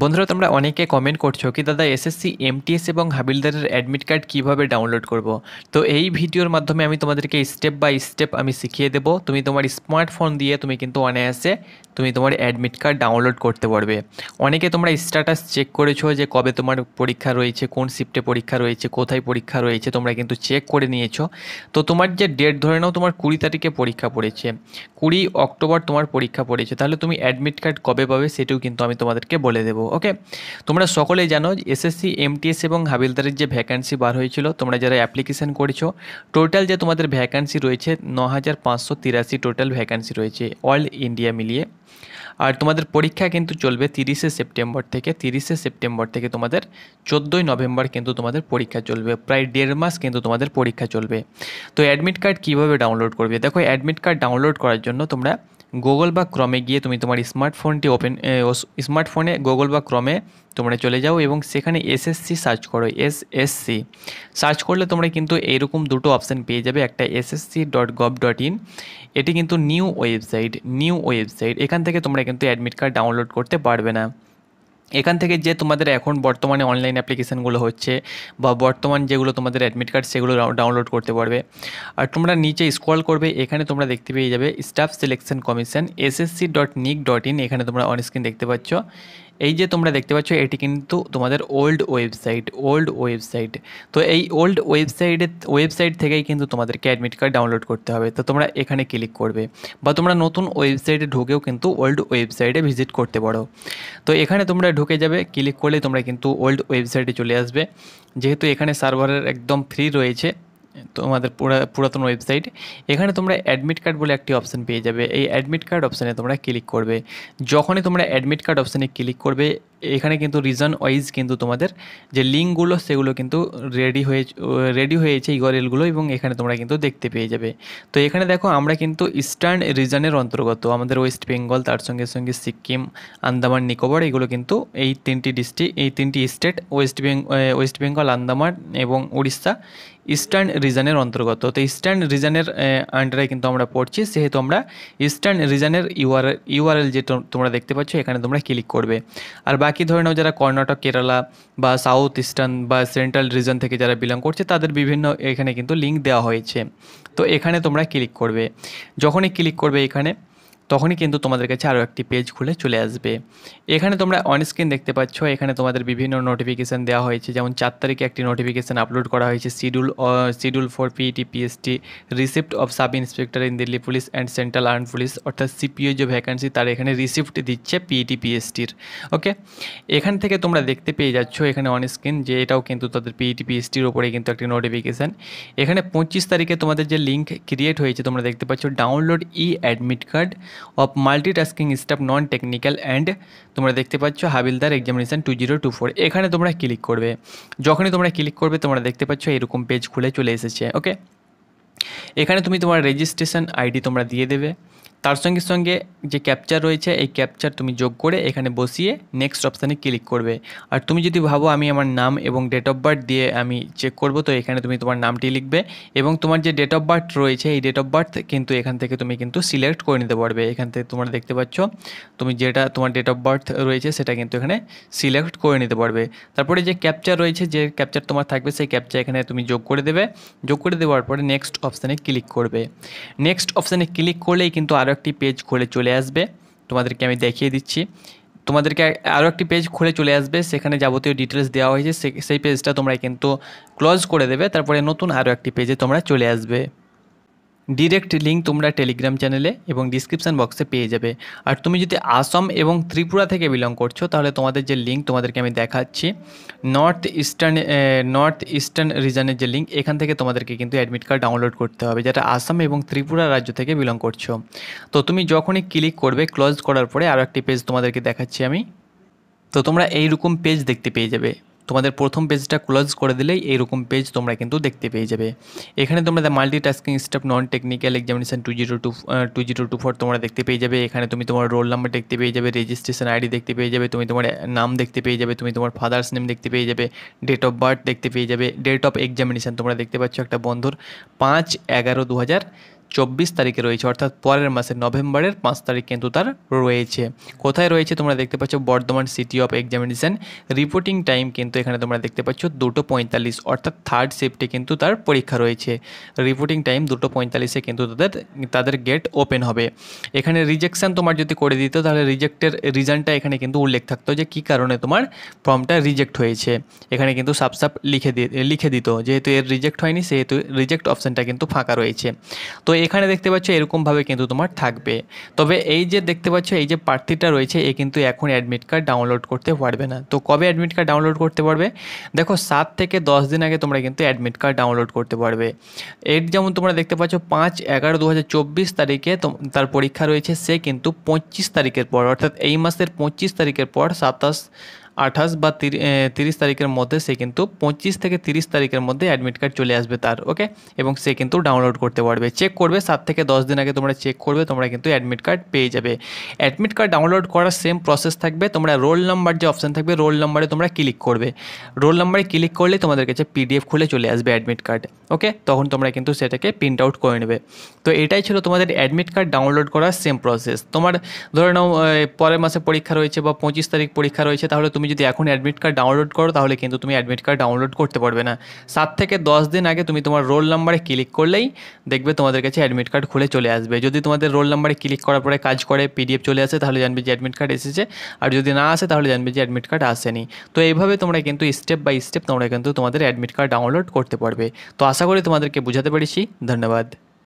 বন্ধুরা তোমরা অনেকে কমেন্ট করছো কি দাদা এসএসসি এমটিএস এবং হাবিলদারের অ্যাডমিট কার্ড কিভাবে ডাউনলোড করব তো এই ভিডিওর মাধ্যমে আমি তোমাদেরকে স্টেপ বাই স্টেপ আমি শিখিয়ে দেব তুমি তোমার স্মার্টফোন দিয়ে তুমি কিন্তু অনায়াসে তুমি তোমার অ্যাডমিট কার্ড ডাউনলোড করতে পারবে অনেকে তোমরা স্ট্যাটাস চেক করেছো যে কবে তোমার পরীক্ষা রয়েছে কোন শিফটে পরীক্ষা রয়েছে কোথায় পরীক্ষা রয়েছে তোমরা কিন্তু চেক করে নিয়েছো তো তোমার যে ডেট ধরে নাও তোমার কুড়ি তারিখে পরীক্ষা পড়েছে কুড়ি অক্টোবর তোমার পরীক্ষা পড়েছে তাহলে তুমি অ্যাডমিট কার্ড কবে পাবে সেটাও কিন্তু আমি তোমাদেরকে বলে দেবো দেবো ওকে তোমরা সকলেই জানো এসএসসি এমটিএস এবং হাবিলদারের যে ভ্যাকান্সি বার হয়েছিল তোমরা যারা অ্যাপ্লিকেশান করেছো টোটাল যে তোমাদের ভ্যাকান্সি রয়েছে ন হাজার পাঁচশো তিরাশি টোটাল ভ্যাকান্সি রয়েছে অল ইন্ডিয়া মিলিয়ে আর তোমাদের পরীক্ষা কিন্তু চলবে তিরিশে সেপ্টেম্বর থেকে তিরিশে সেপ্টেম্বর থেকে তোমাদের চোদ্দোই নভেম্বর কিন্তু তোমাদের পরীক্ষা চলবে প্রায় দেড় মাস কিন্তু তোমাদের পরীক্ষা চলবে তো অ্যাডমিট কার্ড কীভাবে ডাউনলোড করবে দেখো অ্যাডমিট কার্ড ডাউনলোড করার জন্য তোমরা গুগল বা ক্রমে গিয়ে তুমি তোমার স্মার্টফোনটি ওপেন স্মার্টফোনে গুগল বা ক্রমে তোমরা চলে যাও এবং সেখানে এসএসসি সার্চ করো এসএসসি সার্চ করলে তোমরা কিন্তু এইরকম দুটো অপশান পেয়ে যাবে একটা SSC dot gov dot in এটি কিন্তু নিউ ওয়েবসাইট নিউ ওয়েবসাইট এখান থেকে তোমরা কিন্তু অ্যাডমিট কার্ড ডাউনলোড করতে পারবে না এখান থেকে যে তোমাদের এখন বর্তমানে অনলাইন অ্যাপ্লিকেশানগুলো হচ্ছে বা বর্তমান যেগুলো তোমাদের অ্যাডমিট কার্ড সেগুলো ডাউনলোড করতে পারবে আর তোমরা নিচে স্ক্রল করবে এখানে তোমরা দেখতে পেয়ে যাবে Staff Selection Commission SSC dot nic dot in এখানে তোমরা অনস্ক্রিন দেখতে পাচ্ছ এই যে তোমরা দেখতে পাচ্ছ এটি কিন্তু তোমাদের ওল্ড ওয়েবসাইট ওল্ড ওয়েবসাইট তো এই ওল্ড ওয়েবসাইটে ওয়েবসাইট থেকেই কিন্তু তোমাদেরকে অ্যাডমিট কার্ড ডাউনলোড করতে হবে তো তোমরা এখানে ক্লিক করবে বা তোমরা নতুন ওয়েবসাইটে ঢুকেও কিন্তু ওল্ড ওয়েবসাইটে ভিজিট করতে পারো তো এখানে তোমরা ঢুকে যাবে ক্লিক করলে তোমরা কিন্তু ওল্ড ওয়েবসাইটে চলে আসবে যেহেতু এখানে সার্ভারের একদম ফ্রি রয়েছে তোমাদের পুরাতন ওয়েবসাইট এখানে তোমরা অ্যাডমিট কার্ড বলে একটি অপশান পেয়ে যাবে এই অ্যাডমিট কার্ড অপশানে তোমরা ক্লিক করবে যখনই তোমরা অ্যাডমিট কার্ড অপশানে ক্লিক করবে এখানে কিন্তু রিজন ওয়াইজ কিন্তু তোমাদের যে লিঙ্কগুলো সেগুলো কিন্তু রেডি হয়ে রেডি হয়েছে ইউআরএলগুলো এবং এখানে তোমরা কিন্তু দেখতে পেয়ে যাবে তো এখানে দেখো আমরা কিন্তু ইস্টার্ন রিজনের অন্তর্গত আমাদের ওয়েস্ট বেঙ্গল তার সঙ্গে সঙ্গে সিকিম আন্দামান নিকোবর এগুলো কিন্তু এই তিনটি ডিস্ট্রিক্ট এই তিনটি স্টেট ওয়েস্ট বেঙ্গল ওয়েস্ট বেঙ্গল আন্দামান এবং উড়িষ্যা ইস্টার্ন রিজনের অন্তর্গত তো ইস্টার্ন রিজনের আন্ডারে কিন্তু আমরা পড়ছি সেহেতু আমরা ইস্টার্ন রিজনের ইউআর ইউআরএল যে তোমরা দেখতে পাচ্ছ এখানে তোমরা ক্লিক করবে আর বাকি ধরে নাও যারা কর্ণাটক কেরালা বা সাউথ ইস্টার্ন বা সেন্ট্রাল রিজন থেকে যারা বিলং করছে তাদের বিভিন্ন এখানে কিন্তু লিঙ্ক দেওয়া হয়েছে তো এখানে তোমরা ক্লিক করবে যখনই ক্লিক করবে এখানে তখনই কিন্তু তোমাদের কাছে আরও একটি পেজ খুলে চলে আসবে এখানে তোমরা অন দেখতে পাচ্ছ এখানে তোমাদের বিভিন্ন নোটিফিকেশান দেওয়া হয়েছে যেমন চার তারিখে একটি নোটিফিকেশান আপলোড করা হয়েছে schedule schedule for PET PST receipt of sub inspector in Delhi police and central arm police অর্থাৎ সিপিও যে ভ্যাকান্সি তার এখানে রিসিপ্ট দিচ্ছে পিইটি পিএসটির ওকে এখান থেকে তোমরা দেখতে পেয়ে যাচ্ছ এখানে অন যে এটাও কিন্তু তাদের পিইটি পিএসটির ওপরে কিন্তু একটি নোটিফিকেশান এখানে পঁচিশ তারিখে তোমাদের যে লিঙ্ক ক্রিয়েট হয়েছে তোমরা দেখতে পাচ্ছ download e admit card of multitasking staff non technical and তোমরা দেখতে পাচ্ছ havaldar examination two zero two four এখানে তোমরা ক্লিক করবে যখনই তোমরা ক্লিক করবে তোমরা দেখতে পাচ্ছ এরকম পেজ খুলে চলে এসেছে ওকে এখানে তুমি তোমার রেজিস্ট্রেশন আইডি তোমরা দিয়ে দেবে তার সঙ্গে সঙ্গে যে ক্যাপচার রয়েছে এই ক্যাপচার তুমি যোগ করে এখানে বসিয়ে নেক্সট অপশানে ক্লিক করবে আর তুমি যদি ভাবো আমি আমার নাম এবং ডেট অফ বার্থ দিয়ে আমি চেক করব তো এখানে তুমি তোমার নামটি লিখবে এবং তোমার যে ডেট অফ বার্থ রয়েছে এই ডেট অফ বার্থ কিন্তু এখান থেকে তুমি কিন্তু সিলেক্ট করে নিতে পারবে এখান থেকে তোমরা দেখতে পাচ্ছ তুমি যেটা তোমার ডেট অফ বার্থ রয়েছে সেটা কিন্তু এখানে সিলেক্ট করে নিতে পারবে তারপরে যে ক্যাপচার রয়েছে যে ক্যাপচার তোমার থাকবে সেই ক্যাপচার এখানে তুমি যোগ করে দেবে যোগ করে দেওয়ার পরে নেক্সট অপশানে ক্লিক করবে নেক্সট অপশানে ক্লিক করলেই কিন্তু আরও আরও একটি পেজ খুলে চলে আসবে তোমাদেরকে আমি দেখিয়ে দিচ্ছি তোমাদেরকে আরও একটি পেজ খুলে চলে আসবে সেখানে যাবতীয় ডিটেলস দেওয়া হয়েছে সেই পেজটা তোমরা কিন্তু ক্লোজ করে দেবে তারপরে নতুন আরও একটি পেজে তোমরা চলে আসবে ডিরেক্ট লিঙ্ক তোমরা টেলিগ্রাম চ্যানেলে এবং ডিসক্রিপশান বক্সে পেয়ে যাবে আর তুমি যদি আসাম এবং ত্রিপুরা থেকে বিলং করছো তাহলে তোমাদের যে লিঙ্ক তোমাদেরকে আমি দেখাচ্ছি নর্থ ইস্টার্ন নর্থ ইস্টার্ন রিজনের যে লিঙ্ক এখান থেকে তোমাদেরকে কিন্তু অ্যাডমিট কার্ড ডাউনলোড করতে হবে যেটা আসাম এবং ত্রিপুরা রাজ্য থেকে বিলং করছো তো তুমি যখনই ক্লিক করবে ক্লোজ করার পরে আরও একটি পেজ তোমাদেরকে দেখাচ্ছি আমি তো তোমরা এইরকম পেজ দেখতে পেয়ে যাবে তোমাদের প্রথম পেজটা ক্লোজ করে দিলেই এইরকম পেজ তোমরা কিন্তু দেখতে পেয়ে যাবে এখানে তোমরা tasking staff non technical examination two zero two two zero two four তোমরা দেখতে পেয়ে যাবে এখানে তুমি তোমার রোল নাম্বার দেখতে পেয়ে যাবে রেজিস্ট্রেশন আইডি দেখতে পেয়ে যাবে তুমি তোমার নাম দেখতে পেয়ে যাবে তুমি তোমার ফাদার্স নেম দেখতে পেয়ে যাবে ডেট অফ বার্থ দেখতে পেয়ে যাবে ডেট অফ এক্সামিনেশান তোমরা দেখতে পাচ্ছ একটা বন্ধুর পাঁচ এগারো দু হাজার চব্বিশ তারিখে রয়েছে অর্থাৎ পরের মাসে নভেম্বরের পাঁচ তারিখ কিন্তু তার রয়েছে কোথায় রয়েছে তোমরা দেখতে পাচ্ছ Bardhaman city of examination reporting time কিন্তু এখানে তোমরা দেখতে পাচ্ছ দুটো পঁয়তাল্লিশ অর্থাৎ থার্ড শিফটে কিন্তু তার পরীক্ষা রয়েছে রিপোর্টিং টাইম দুটো পঁয়তাল্লিশে কিন্তু তাদের তাদের গেট ওপেন হবে এখানে রিজেকশান তোমার যদি করে দিত তাহলে রিজেক্টের রিজনটা এখানে কিন্তু উল্লেখ থাকতো যে কী কারণে তোমার ফর্মটা রিজেক্ট হয়েছে এখানে কিন্তু সাপ সাপ লিখে দিয়ে লিখে দিত যেহেতু এর রিজেক্ট হয়নি সেহেতু রিজেক্ট অপশানটা কিন্তু ফাঁকা রয়েছে তো এখানে দেখতে পাচ্ছ এরকমভাবে কিন্তু তোমার থাকবে তবে এই যে দেখতে পাচ্ছ এই যে প্রার্থীটা রয়েছে এ কিন্তু এখন অ্যাডমিট কার্ড ডাউনলোড করতে পারবে না তো কবে অ্যাডমিট কার্ড ডাউনলোড করতে পারবে দেখো সাত থেকে দশ দিন আগে তোমরা কিন্তু অ্যাডমিট কার্ড ডাউনলোড করতে পারবে এর যেমন তোমরা দেখতে পাচ্ছ পাঁচ এগারো দু হাজার তারিখে তার পরীক্ষা রয়েছে সে কিন্তু পঁচিশ তারিখের পর অর্থাৎ এই মাসের পঁচিশ তারিখের পর সাতাশ আঠাশ বা তিরিশ তারিখের মধ্যে সে কিন্তু পঁচিশ থেকে তিরিশ তারিখের মধ্যে অ্যাডমিট কার্ড চলে আসবে তার ওকে এবং সে কিন্তু ডাউনলোড করতে পারবে চেক করবে সাত থেকে দশ দিন আগে তোমরা চেক করবে তোমরা কিন্তু অ্যাডমিট কার্ড পেয়ে যাবে অ্যাডমিট কার্ড ডাউনলোড করার সেম প্রসেস থাকবে তোমরা রোল নাম্বার যে অপশান থাকবে রোল নাম্বারে তোমরা ক্লিক করবে রোল নাম্বারে ক্লিক করলে তোমাদের কাছে পিডিএফ খুলে চলে আসবে অ্যাডমিট কার্ড ওকে তখন তোমরা কিন্তু সেটাকে প্রিন্ট আউট করে নেবে তো এটাই ছিল তোমাদের অ্যাডমিট কার্ড ডাউনলোড করার সেম প্রসেস তোমার ধরে নাও পরের মাসে পরীক্ষা রয়েছে বা পঁচিশ তারিখ পরীক্ষা রয়েছে তাহলে তুমি যদি এখন অ্যাডমিট কার্ড ডাউনলোড করো তাহলে কিন্তু তুমি অ্যাডমিট কার্ড ডাউনলোড করতে পারবে না সাত থেকে দশ দিন আগে তুমি তোমার রোল নাম্বারে ক্লিক করলেই দেখবে তোমাদের কাছে অ্যাডমিট কার্ড খুলে চলে আসবে যদি তোমাদের রোল নাম্বারে ক্লিক করার পরে কাজ করে পিডিএফ চলে আসে তাহলে জানবে যে অ্যাডমিট কার্ড এসেছে আর যদি না আসে তাহলে জানবে যে অ্যাডমিট কার্ড আসেনি তো এইভাবে তোমরা কিন্তু স্টেপ বাই স্টেপ তোমরা কিন্তু তোমাদের অ্যাডমিট কার্ড ডাউনলোড করতে পারবে তো আশা করি তোমাদেরকে বোঝাতে পেরেছি ধন্যবাদ